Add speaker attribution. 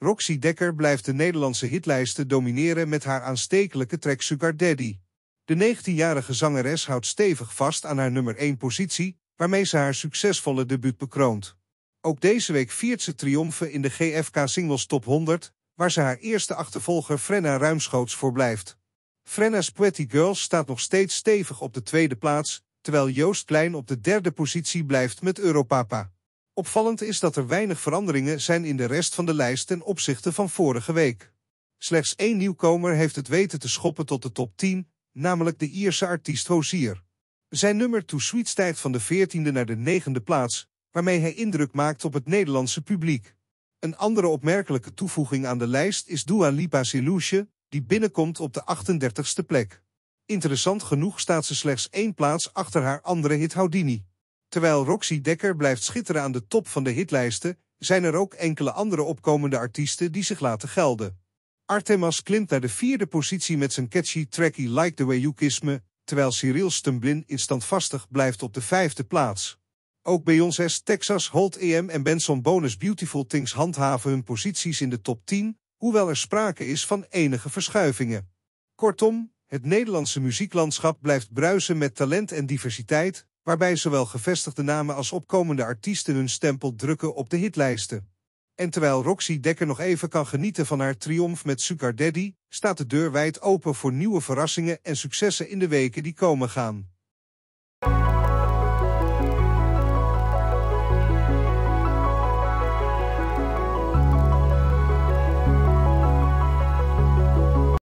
Speaker 1: Roxy Dekker blijft de Nederlandse hitlijsten domineren met haar aanstekelijke track Sugar Daddy. De 19-jarige zangeres houdt stevig vast aan haar nummer 1 positie, waarmee ze haar succesvolle debuut bekroont. Ook deze week viert ze triomfen in de GFK Singles Top 100, waar ze haar eerste achtervolger Frenna ruimschoots voor blijft. Frenna's Pretty Girls staat nog steeds stevig op de tweede plaats, terwijl Joost Klein op de derde positie blijft met Europapa. Opvallend is dat er weinig veranderingen zijn in de rest van de lijst ten opzichte van vorige week. Slechts één nieuwkomer heeft het weten te schoppen tot de top 10, namelijk de Ierse artiest Hozier. Zijn nummer To Sweet stijgt van de 14e naar de 9e plaats, waarmee hij indruk maakt op het Nederlandse publiek. Een andere opmerkelijke toevoeging aan de lijst is Dua Lipa Silouche, die binnenkomt op de 38e plek. Interessant genoeg staat ze slechts één plaats achter haar andere hit Houdini. Terwijl Roxy Dekker blijft schitteren aan de top van de hitlijsten, zijn er ook enkele andere opkomende artiesten die zich laten gelden. Artemas klimt naar de vierde positie met zijn catchy trackie Like the Way You Kiss Me, terwijl Cyril Stumblin standvastig blijft op de vijfde plaats. Ook Beyoncé's Texas Holt EM en Benson Bonus Beautiful Things handhaven hun posities in de top 10, hoewel er sprake is van enige verschuivingen. Kortom, het Nederlandse muzieklandschap blijft bruisen met talent en diversiteit, waarbij zowel gevestigde namen als opkomende artiesten hun stempel drukken op de hitlijsten. En terwijl Roxy Dekker nog even kan genieten van haar triomf met Sugar Daddy, staat de deur wijd open voor nieuwe verrassingen en successen in de weken die komen gaan.